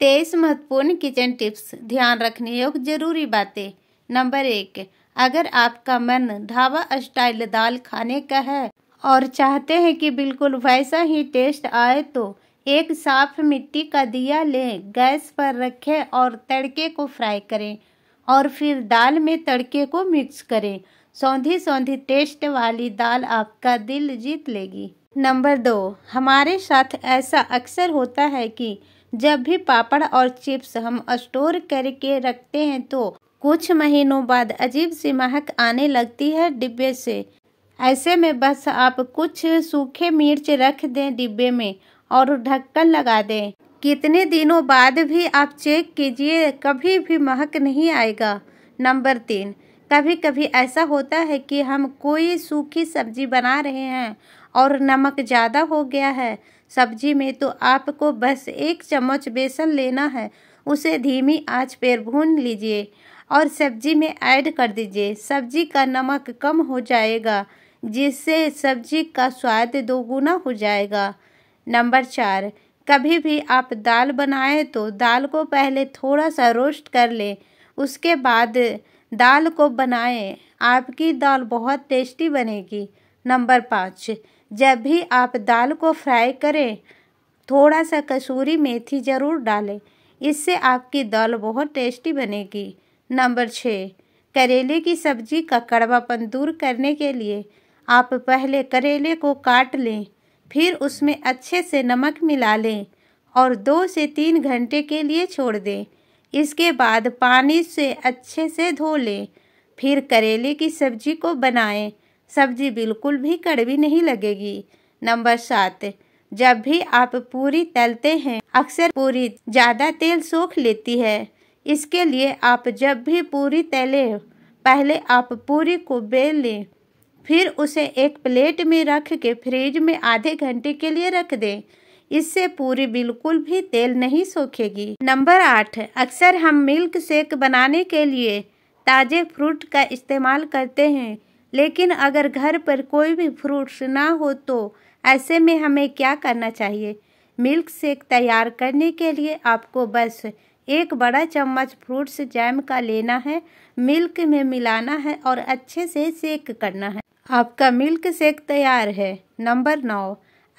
तेईस महत्वपूर्ण kitchen tips ध्यान रखने योग्य जरूरी बातें नंबर एक अगर आपका मन ढाबा स्टाइल दाल खाने का है और चाहते हैं कि बिल्कुल वैसा ही टेस्ट आए तो एक साफ मिट्टी का दिया लें गैस पर रखें और तड़के को फ्राई करें और फिर दाल में तड़के को मिक्स करें सौंधी सौंधी टेस्ट वाली दाल आपका दिल जीत लेगी नंबर दो हमारे साथ ऐसा अक्सर होता है कि जब भी पापड़ और चिप्स हम स्टोर करके रखते हैं तो कुछ महीनों बाद अजीब सी महक आने लगती है डिब्बे से ऐसे में बस आप कुछ सूखे मिर्च रख दें डिब्बे में और ढक्कन लगा दें कितने दिनों बाद भी आप चेक कीजिए कभी भी महक नहीं आएगा नंबर तीन कभी कभी ऐसा होता है कि हम कोई सूखी सब्जी बना रहे हैं और नमक ज़्यादा हो गया है सब्जी में तो आपको बस एक चम्मच बेसन लेना है उसे धीमी आंच पर भून लीजिए और सब्जी में ऐड कर दीजिए सब्जी का नमक कम हो जाएगा जिससे सब्जी का स्वाद दोगुना हो जाएगा नंबर चार कभी भी आप दाल बनाएं तो दाल को पहले थोड़ा सा रोस्ट कर लें उसके बाद दाल को बनाएं आपकी दाल बहुत टेस्टी बनेगी नंबर पाँच जब भी आप दाल को फ्राई करें थोड़ा सा कसूरी मेथी ज़रूर डालें इससे आपकी दाल बहुत टेस्टी बनेगी नंबर छः करेले की सब्जी का कड़वापन दूर करने के लिए आप पहले करेले को काट लें फिर उसमें अच्छे से नमक मिला लें और दो से तीन घंटे के लिए छोड़ दें इसके बाद पानी से अच्छे से धो लें फिर करेले की सब्जी को बनाएं सब्जी बिल्कुल भी कड़वी नहीं लगेगी नंबर सात जब भी आप पूरी तलते हैं अक्सर पूरी ज़्यादा तेल सोख लेती है इसके लिए आप जब भी पूरी तलें पहले आप पूरी को बेल लें फिर उसे एक प्लेट में रख के फ्रिज में आधे घंटे के लिए रख दें इससे पूरी बिल्कुल भी तेल नहीं सोखेगी नंबर आठ अक्सर हम मिल्क शेक बनाने के लिए ताज़े फ्रूट का इस्तेमाल करते हैं लेकिन अगर घर पर कोई भी फ्रूट्स ना हो तो ऐसे में हमें क्या करना चाहिए मिल्क शेक तैयार करने के लिए आपको बस एक बड़ा चम्मच फ्रूट्स जैम का लेना है मिल्क में मिलाना है और अच्छे से सेक करना है आपका मिल्क शेक तैयार है नंबर नौ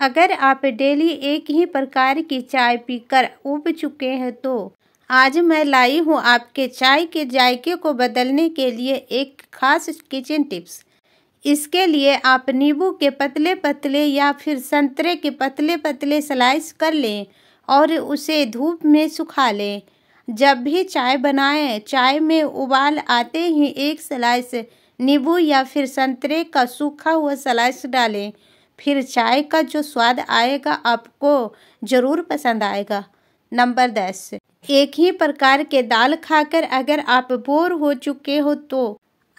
अगर आप डेली एक ही प्रकार की चाय पीकर उब चुके हैं तो आज मैं लाई हूँ आपके चाय के जायके को बदलने के लिए एक खास किचन टिप्स इसके लिए आप नींबू के पतले पतले या फिर संतरे के पतले पतले स्लाइस कर लें और उसे धूप में सुखा लें जब भी चाय बनाएं चाय में उबाल आते ही एक स्लाइस नींबू या फिर संतरे का सूखा हुआ स्लाइस डालें फिर चाय का जो स्वाद आएगा आपको ज़रूर पसंद आएगा नंबर दस एक ही प्रकार के दाल खाकर अगर आप बोर हो चुके हो तो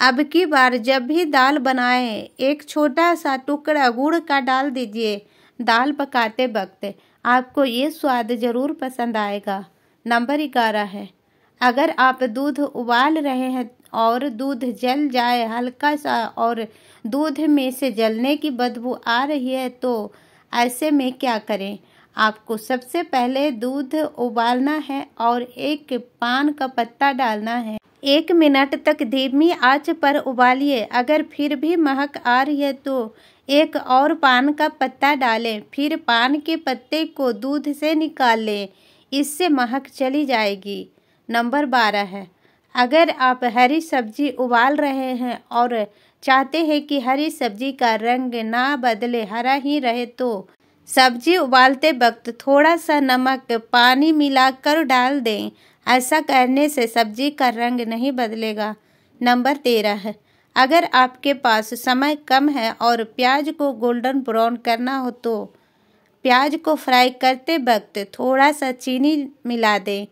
अब की बार जब भी दाल बनाएं एक छोटा सा टुकड़ा गुड़ का डाल दीजिए दाल पकाते वक्त आपको ये स्वाद ज़रूर पसंद आएगा नंबर ग्यारह है अगर आप दूध उबाल रहे हैं और दूध जल जाए हल्का सा और दूध में से जलने की बदबू आ रही है तो ऐसे में क्या करें आपको सबसे पहले दूध उबालना है और एक पान का पत्ता डालना है एक मिनट तक धीमी आंच पर उबालिए अगर फिर भी महक आ रही है तो एक और पान का पत्ता डालें फिर पान के पत्ते को दूध से निकाल लें इससे महक चली जाएगी नंबर बारह है अगर आप हरी सब्जी उबाल रहे हैं और चाहते हैं कि हरी सब्जी का रंग ना बदले हरा ही रहे तो सब्जी उबालते वक्त थोड़ा सा नमक पानी मिलाकर डाल दें ऐसा करने से सब्जी का रंग नहीं बदलेगा नंबर तेरह अगर आपके पास समय कम है और प्याज को गोल्डन ब्राउन करना हो तो प्याज को फ्राई करते वक्त थोड़ा सा चीनी मिला दें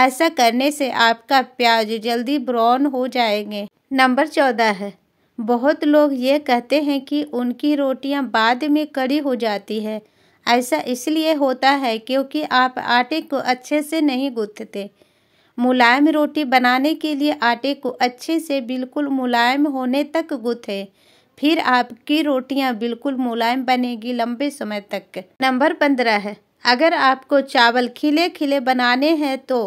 ऐसा करने से आपका प्याज जल्दी ब्राउन हो जाएंगे नंबर चौदह है बहुत लोग ये कहते हैं कि उनकी रोटियां बाद में कड़ी हो जाती है ऐसा इसलिए होता है क्योंकि आप आटे को अच्छे से नहीं गूँथते मुलायम रोटी बनाने के लिए आटे को अच्छे से बिल्कुल मुलायम होने तक गुथें फिर आपकी रोटियां बिल्कुल मुलायम बनेगी लंबे समय तक नंबर पंद्रह है अगर आपको चावल खिले खिले बनाने हैं तो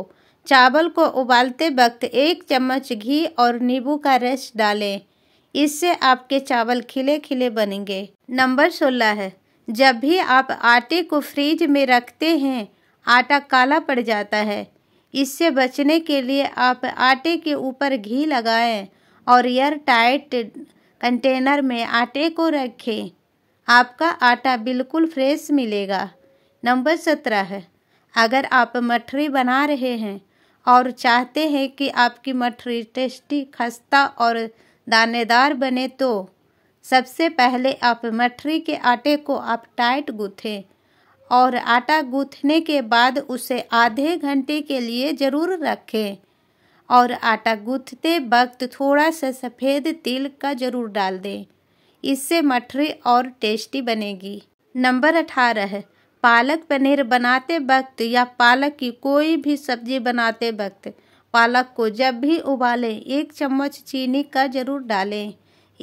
चावल को उबालते वक्त एक चम्मच घी और नींबू का रस डालें इससे आपके चावल खिले खिले बनेंगे नंबर सोलह है जब भी आप आटे को फ्रीज में रखते हैं आटा काला पड़ जाता है इससे बचने के लिए आप आटे के ऊपर घी लगाएं और एयर टाइट कंटेनर में आटे को रखें आपका आटा बिल्कुल फ्रेश मिलेगा नंबर सत्रह है अगर आप मठरी बना रहे हैं और चाहते हैं कि आपकी मठरी टेस्टी खस्ता और दानेदार बने तो सबसे पहले आप मठरी के आटे को आप टाइट गूँथें और आटा गूंथने के बाद उसे आधे घंटे के लिए ज़रूर रखें और आटा गूंथते वक्त थोड़ा सा सफ़ेद तिल का ज़रूर डाल दें इससे मठरी और टेस्टी बनेगी नंबर अठारह पालक पनीर बनाते वक्त या पालक की कोई भी सब्जी बनाते वक्त पालक को जब भी उबालें एक चम्मच चीनी का ज़रूर डालें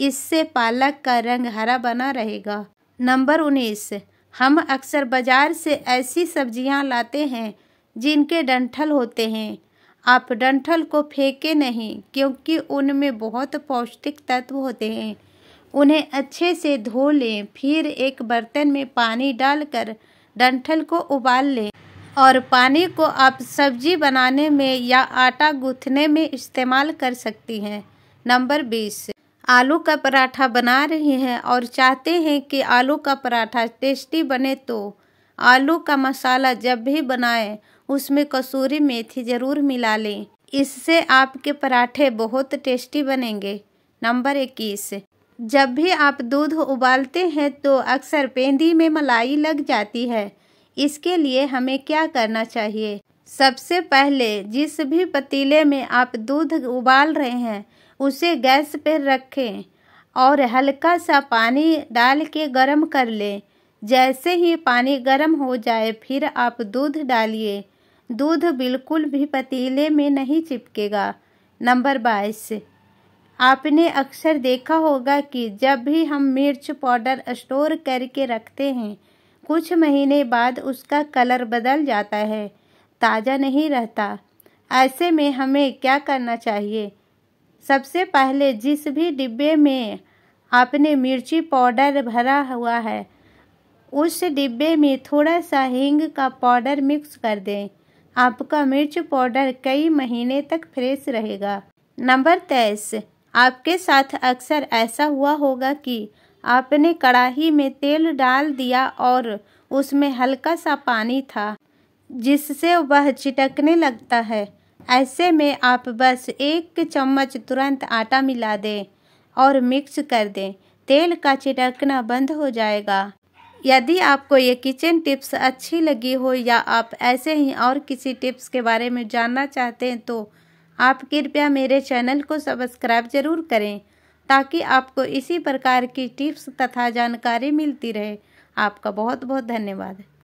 इससे पालक का रंग हरा बना रहेगा नंबर उन्नीस हम अक्सर बाज़ार से ऐसी सब्जियां लाते हैं जिनके डंठल होते हैं आप डंठल को फेंके नहीं क्योंकि उनमें बहुत पौष्टिक तत्व होते हैं उन्हें अच्छे से धो लें फिर एक बर्तन में पानी डालकर डंठल को उबाल लें और पानी को आप सब्जी बनाने में या आटा गूँथने में इस्तेमाल कर सकती हैं नंबर बीस आलू का पराठा बना रहे हैं और चाहते हैं कि आलू का पराठा टेस्टी बने तो आलू का मसाला जब भी बनाएं उसमें कसूरी मेथी ज़रूर मिला लें इससे आपके पराठे बहुत टेस्टी बनेंगे नंबर इक्कीस जब भी आप दूध उबालते हैं तो अक्सर पेंदी में मलाई लग जाती है इसके लिए हमें क्या करना चाहिए सबसे पहले जिस भी पतीले में आप दूध उबाल रहे हैं उसे गैस पर रखें और हल्का सा पानी डाल के गर्म कर लें जैसे ही पानी गर्म हो जाए फिर आप दूध डालिए दूध बिल्कुल भी पतीले में नहीं चिपकेगा नंबर बाईस आपने अक्सर देखा होगा कि जब भी हम मिर्च पाउडर स्टोर करके रखते हैं कुछ महीने बाद उसका कलर बदल जाता है ताज़ा नहीं रहता ऐसे में हमें क्या करना चाहिए सबसे पहले जिस भी डिब्बे में आपने मिर्ची पाउडर भरा हुआ है उस डिब्बे में थोड़ा सा हींग का पाउडर मिक्स कर दें आपका मिर्च पाउडर कई महीने तक फ्रेश रहेगा नंबर तेईस आपके साथ अक्सर ऐसा हुआ होगा कि आपने कढ़ाही में तेल डाल दिया और उसमें हल्का सा पानी था जिससे वह चिटकने लगता है ऐसे में आप बस एक चम्मच तुरंत आटा मिला दें और मिक्स कर दें तेल का छिटकना बंद हो जाएगा यदि आपको ये किचन टिप्स अच्छी लगी हो या आप ऐसे ही और किसी टिप्स के बारे में जानना चाहते हैं तो आप कृपया मेरे चैनल को सब्सक्राइब जरूर करें ताकि आपको इसी प्रकार की टिप्स तथा जानकारी मिलती रहे आपका बहुत बहुत धन्यवाद